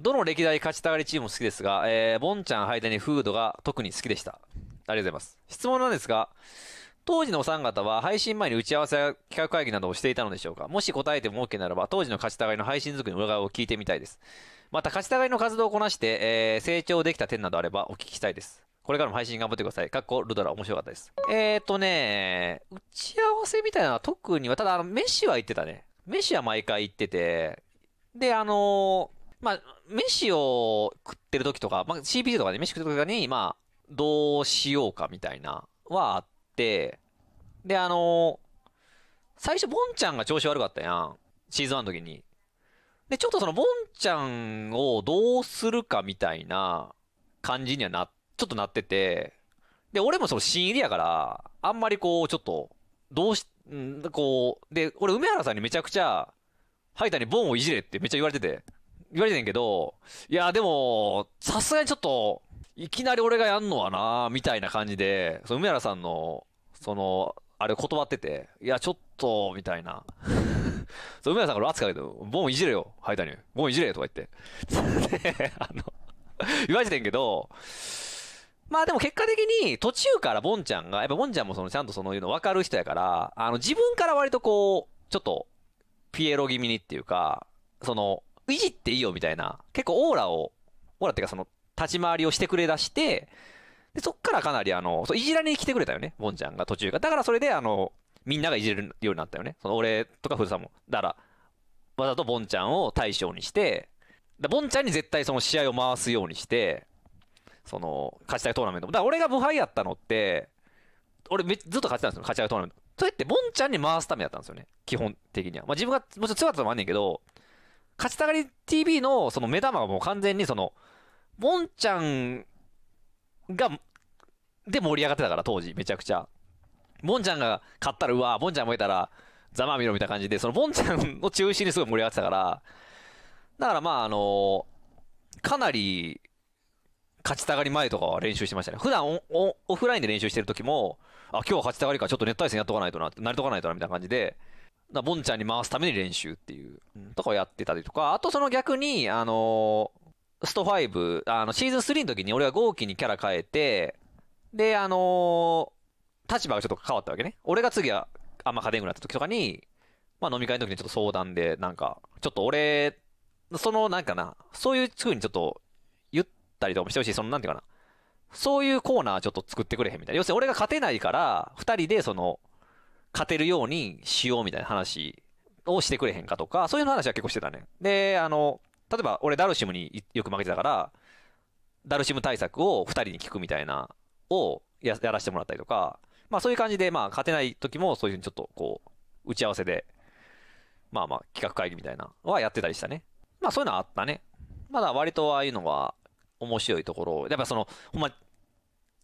どの歴代勝ちたがりチームも好きですが、えー、ボンちゃん、ハイにニ、フードが特に好きでした。ありがとうございます。質問なんですが、当時のお三方は配信前に打ち合わせや企画会議などをしていたのでしょうかもし答えても OK ならば、当時の勝ちたがりの配信作りの裏側を聞いてみたいです。また、勝ちたがりの活動をこなして、えー、成長できた点などあればお聞きしたいです。これからも配信頑張ってください。かっこルドラ面白かったです。えーとね、打ち合わせみたいなのは特には、ただあの、メッシは行ってたね。メッシは毎回行ってて、で、あのまあ、飯を食ってる時とか、まあ、c p u とかで飯食ってる時とかに、まあ、どうしようかみたいな、はあって、で、あのー、最初、ボンちゃんが調子悪かったやん。シーズン1の時に。で、ちょっとその、ボンちゃんをどうするかみたいな感じにはな、ちょっとなってて、で、俺もその、新入りやから、あんまりこう、ちょっと、どうし、んこう、で、俺、梅原さんにめちゃくちゃ、ハイタにボンをいじれってめっちゃ言われてて、言われてんけど、いや、でも、さすがにちょっと、いきなり俺がやんのはな、みたいな感じで、その梅原さんの、その、あれ断ってて、いや、ちょっと、みたいな。そう、梅原さんから圧かけて、ボンいじれよ、ハイタニ。ボンいじれよ、とか言って。で、あの、言われてんけど、まあでも結果的に途中からボンちゃんが、やっぱボンちゃんもそのちゃんとそのいうの分かる人やから、あの自分から割とこう、ちょっとピエロ気味にっていうか、その、いじっていいよみたいな、結構オーラを、オーラっていうかその、立ち回りをしてくれだして、で、そっからかなりあの、いじられに来てくれたよね、ボンちゃんが途中が。だからそれであの、みんながいじれるようになったよね。その俺とか古さんも。だから、わざとボンちゃんを対象にして、だボンちゃんに絶対その試合を回すようにして、その、勝ちたいトーナメントも。だから俺が無敗やったのって、俺めずっと勝ちたんですよ、勝ちたいトーナメント。それってボンちゃんに回すためやったんですよね、基本的には。まあ自分がもちろん強かったのもあんねんけど、勝ちたがり TV のその目玉がもう完全にその、ボンちゃんが、で盛り上がってたから、当時、めちゃくちゃ。ボンちゃんが勝ったら、うわボンちゃん燃えたら、ざまあみろみたいな感じで、そのボンちゃんを中心にすごい盛り上がってたから、だからまあ、あのかなり、勝ちたがり前とかは練習してましたね。普段オフラインで練習してる時も、あ、今日は勝ちたがりか、ちょっとネット対戦やっとかないとな、なりとかないとな、みたいな感じで、だボンちゃんに回すために練習っていうとかをやってたりとか、あとその逆に、あのー、スト5、あの、シーズン3の時に俺は豪気にキャラ変えて、で、あのー、立場がちょっと変わったわけね。俺が次はあんまぐらいになった時とかに、まあ飲み会の時にちょっと相談で、なんか、ちょっと俺、その、なんかな、そういう風にちょっと言ったりとかもしてほしい、その、なんていうかな、そういうコーナーちょっと作ってくれへんみたいな。要するに俺が勝てないから、二人でその、勝てるようにしようみたいな話をしてくれへんかとか、そういう話は結構してたね。で、あの、例えば俺ダルシムによく負けてたから、ダルシム対策を2人に聞くみたいな、をやらせてもらったりとか、まあそういう感じで、まあ勝てない時もそういうふうにちょっとこう、打ち合わせで、まあまあ企画会議みたいなはやってたりしたね。まあそういうのはあったね。まだ割とああいうのは面白いところ。やっぱその、ほんま、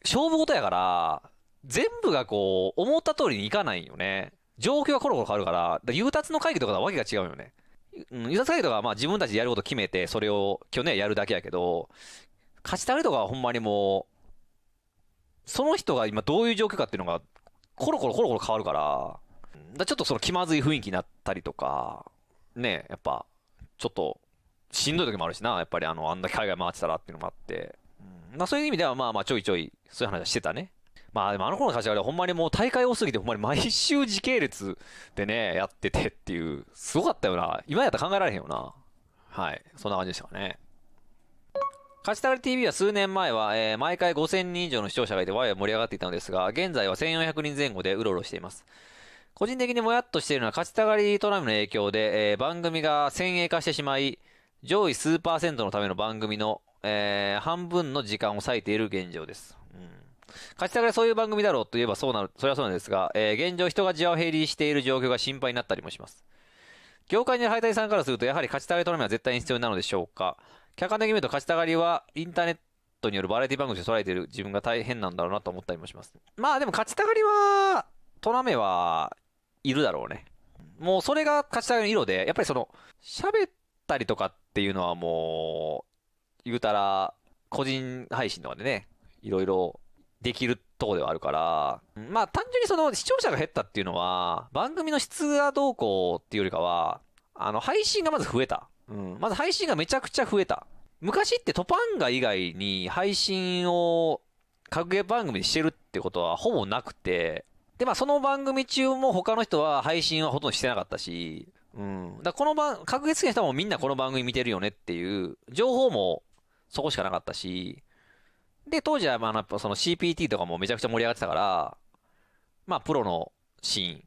勝負事やから、全部がこう、思った通りにいかないよね。状況がコロコロ変わるから、だ誘達の会議とかとはわけが違うよね。うん、誘達会議とかはまあ自分たちでやること決めて、それを去年やるだけやけど、勝ちたりとかはほんまにもう、その人が今どういう状況かっていうのが、コロコロコロコロ変わるから、だちょっとその気まずい雰囲気になったりとか、ね、やっぱ、ちょっと、しんどい時もあるしな、やっぱりあの、あんだけ海外回ってたらっていうのもあって。うん、まあそういう意味ではまあまあちょいちょい、そういう話はしてたね。まあでもあの頃の柏はほんまにもう大会多すぎてほんまに毎週時系列でね、やっててっていう、すごかったよな。今やったら考えられへんよな。はい。そんな感じでしたかね。カチタル TV は数年前は、えー、毎回5000人以上の視聴者がいてワイワイ盛り上がっていたのですが、現在は1400人前後でうろうろしています。個人的にもやっとしているのは、勝ちたがりトラムの影響で、えー、番組が先鋭化してしまい、上位数パーセントのための番組の、えー、半分の時間を割いている現状です。うん勝ちたがりそういう番組だろうといえばそうなる、それはそうなんですが、えー、現状人が地を減りしている状況が心配になったりもします。業界にいる敗退さんからすると、やはり勝ちたがりトーナメントは絶対に必要なのでしょうか。客観的に見ると勝ちたがりはインターネットによるバラエティ番組で捉えている自分が大変なんだろうなと思ったりもします。まあでも勝ちたがりは、トナメはいるだろうね。もうそれが勝ちたがりの色で、やっぱりその、喋ったりとかっていうのはもう、言うたら、個人配信とかでね、いろいろできるとこではあるから、まあ単純にその視聴者が減ったっていうのは、番組の質がどうこうっていうよりかは、あの、配信がまず増えた。うん。まず配信がめちゃくちゃ増えた。昔ってトパンガ以外に配信を格ゲー番組にしてるってことはほぼなくて、で、まあその番組中も他の人は配信はほとんどしてなかったし、うん。だこの番、格ゲ好きな人もみんなこの番組見てるよねっていう情報もそこしかなかったし、で、当時は、まあ、やっぱその CPT とかもめちゃくちゃ盛り上がってたから、まあ、プロのシーン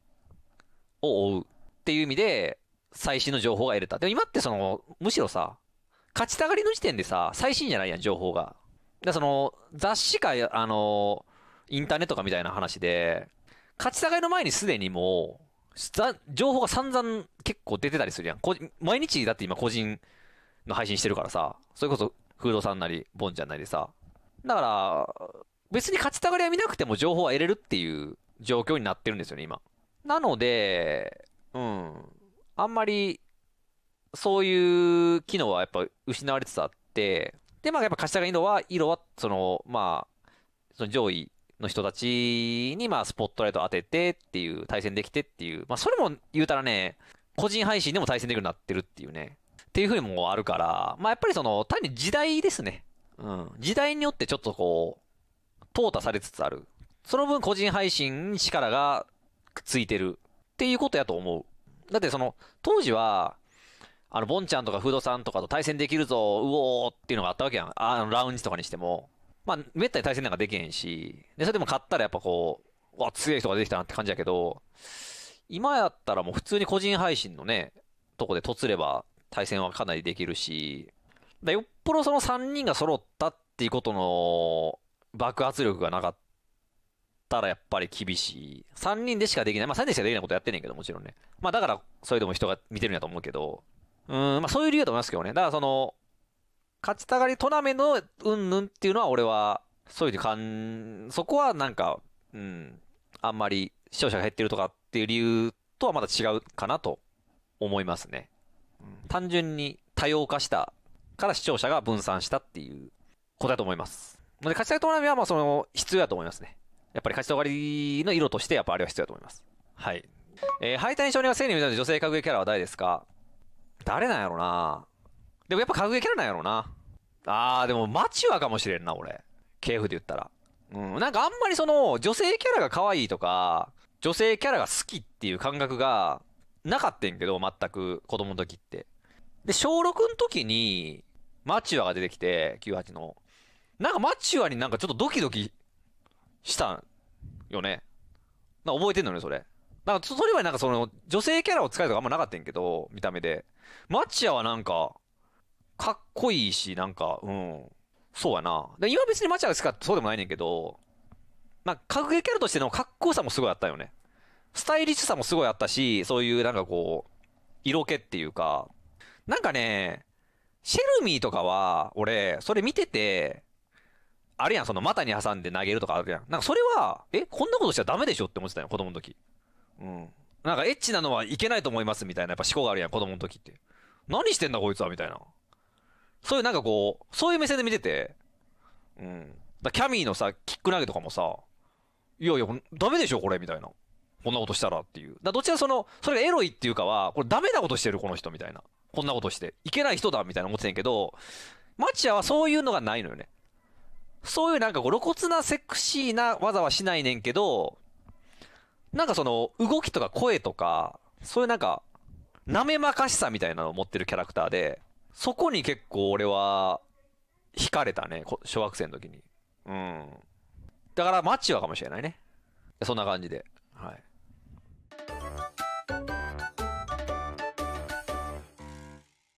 を追うっていう意味で、最新の情報が得れた。でも今ってその、むしろさ、勝ちたがりの時点でさ、最新じゃないやん、情報が。で、その、雑誌か、あの、インターネットかみたいな話で、勝ちたがりの前にすでにもう、情報が散々結構出てたりするやん。毎日だって今個人の配信してるからさ、それこそ、フードさんなり、ボンちゃんなりでさ、だから、別に勝ちたがりは見なくても情報は得れるっていう状況になってるんですよね、今。なので、うん。あんまり、そういう機能はやっぱ失われつつあって、で、まあやっぱ勝ちたがりのは、色は、その、まあ、その上位の人たちに、まあスポットライト当ててっていう、対戦できてっていう、まあそれも言うたらね、個人配信でも対戦できるようになってるっていうね、っていう風にもあるから、まあやっぱりその、単に時代ですね。うん、時代によってちょっとこう、淘汰されつつある。その分個人配信に力がついてるっていうことやと思う。だってその、当時は、あの、ボンちゃんとかフードさんとかと対戦できるぞ、うおーっていうのがあったわけやん。あの、ラウンジとかにしても。まあ、めったに対戦なんかできへんし。で、それでも勝ったらやっぱこう、うわ、強い人ができたなって感じやけど、今やったらもう普通に個人配信のね、とこでとつれば対戦はかなりできるし、だよっぽどその3人が揃ったっていうことの爆発力がなかったらやっぱり厳しい。3人でしかできない。まあ3人でしかできないことやってんねんけど、もちろんね。まあだから、それでも人が見てるんやと思うけど、うん、まあそういう理由だと思いますけどね。だからその、勝ちたがりトナメのうんぬんっていうのは俺は、そういうかん、そこはなんか、うん、あんまり視聴者が減ってるとかっていう理由とはまた違うかなと思いますね。単純に多様化したから視聴者が分散したっていうことだと思います。で、勝ち取りはまあその必要だと思いますね。やっぱり勝ち取がりの色として、やっぱあれは必要だと思います。はい。えー、敗退少年は1 0見たの女性格ゲキャラは誰ですか誰なんやろなでもやっぱ格ゲキャラなんやろなあー、でもマチュアかもしれんな、俺。KF で言ったら。うん、なんかあんまりその、女性キャラが可愛いとか、女性キャラが好きっていう感覚がなかったんけど、全く子供の時って。で、小6の時に、マチュアが出てきて、98の。なんかマチュアになんかちょっとドキドキしたんよね。なんか覚えてんのね、それ。なんか、それはなんかその、女性キャラを使るとかあんまなかったんけど、見た目で。マチュアはなんか、かっこいいし、なんか、うん。そうやな。で今別にマチュアが好きかってそうでもないねんけど、なんか、格ゲーキャラとしてのかっこよさもすごいあったよね。スタイリッシュさもすごいあったし、そういうなんかこう、色気っていうか、なんかね、シェルミーとかは、俺、それ見てて、あれやん、その股に挟んで投げるとかあるやん。なんかそれは、え、こんなことしちゃダメでしょって思ってたよ、子供の時。うん。なんかエッチなのはいけないと思いますみたいな、やっぱ思考があるやん、子供の時って。何してんだこいつは、みたいな。そういうなんかこう、そういう目線で見てて、うん。だキャミーのさ、キック投げとかもさ、いやいや、ダメでしょ、これ、みたいな。こんなことしたらっていう。だどちらその、それがエロいっていうかは、これダメなことしてる、この人、みたいな。こんなことして。いけない人だみたいな思ってんけど、マチアはそういうのがないのよね。そういうなんかこう露骨なセクシーな技はしないねんけど、なんかその動きとか声とか、そういうなんか、なめまかしさみたいなのを持ってるキャラクターで、そこに結構俺は、惹かれたね、小学生の時に。うん。だからマチアかもしれないね。そんな感じで。はい。